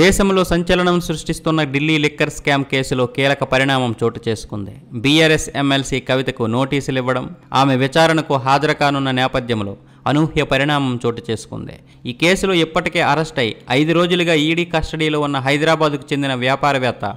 దేశంలో సంచలనం సృష్టిస్తున్న Delhi liquor scam కేసులో కీలక పరిణామం చోటు చేసుకుంది బీఆర్ఎస్ ఎమ్మెల్సీ కవితకు నోటీసులు ఇవ్వడం ఆమె విచారణకు హాజరు కానున్న నేపథ్యంలో అనూహ్య పరిణామం చోటు చేసుకుంది ఈ కేసులో ఇప్పటికే అరెస్ట్ అయి ఐదు రోజులుగా ఈడీ కస్టడీలో ఉన్న హైదరాబాద్కు చెందిన వ్యాపారవేత్త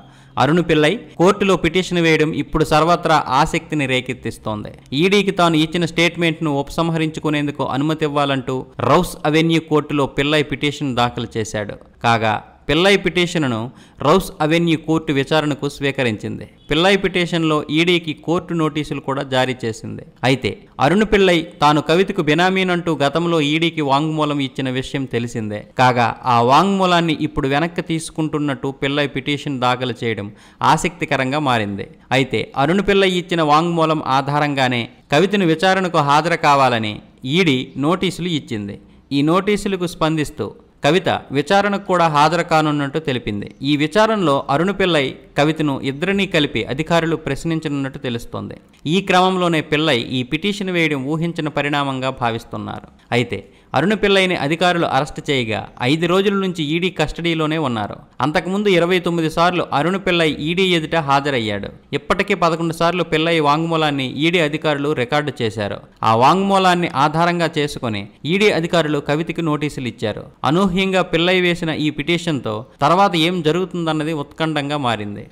అరుణు పిల్లై కోర్టులో పిటిషన్ వేయడం ఇప్పుడు సర్వత్రా ఆసక్తిని రేకెత్తిస్తోంది ఈడీకి తాను ఇచ్చిన స్టేట్మెంట్ను ఉపసంహరించుకునేందుకు అనుమతి ఇవ్వాలంటూ రౌస్ అవెన్యూ కోర్టులో పిల్లై పిటిషన్ దాఖలు చేశాడు కాగా పిల్లాయి పిటిషన్ను రౌస్ అవెన్యూ కోర్టు విచారణకు స్వీకరించింది పిల్లాయి పిటిషన్లో ఈడీకి కోర్టు నోటీసులు కూడా జారీ చేసింది అయితే అరుణ్ పిల్లై తాను కవితకు బినామీనంటూ గతంలో ఈడీకి వాంగ్మూలం ఇచ్చిన విషయం తెలిసిందే కాగా ఆ వాంగ్మూలాన్ని ఇప్పుడు వెనక్కి తీసుకుంటున్నట్టు పిల్లై పిటిషన్ దాఖలు చేయడం ఆసక్తికరంగా మారింది అయితే అరుణ్ పిల్లై ఇచ్చిన వాంగ్మూలం ఆధారంగానే కవితను విచారణకు హాజరు కావాలని ఈడీ నోటీసులు ఇచ్చింది ఈ నోటీసులకు స్పందిస్తూ కవిత విచారణకు కూడా హాజరు కానున్నట్టు తెలిపింది ఈ విచారణలో అరుణ పిల్లై కవితను ఇద్దరినీ కలిపి అధికారులు ప్రశ్నించనున్నట్టు తెలుస్తోంది ఈ క్రమంలోనే పిల్లై ఈ పిటిషన్ వేయడం ఊహించిన పరిణామంగా భావిస్తున్నారు అయితే అరుణ పిల్లైని అధికారులు అరెస్ట్ చేయగా ఐదు రోజుల నుంచి ఈడీ కస్టడీలోనే ఉన్నారు అంతకుముందు ఇరవై తొమ్మిది సార్లు అరుణ పిల్లై ఈడీ ఎదుట హాజరయ్యాడు ఇప్పటికే పదకొండు సార్లు పిల్లై వాంగ్మూలాన్ని ఈడీ అధికారులు రికార్డు చేశారు ఆ వాంగ్మూలాన్ని ఆధారంగా చేసుకుని ఈడీ అధికారులు కవితకి నోటీసులు ఇచ్చారు అనూహ్య అనూహ్యంగా పిల్లయి వేసిన ఈ పిటిషన్తో తర్వాత ఏం జరుగుతుందన్నది ఉత్కంఠంగా మారింది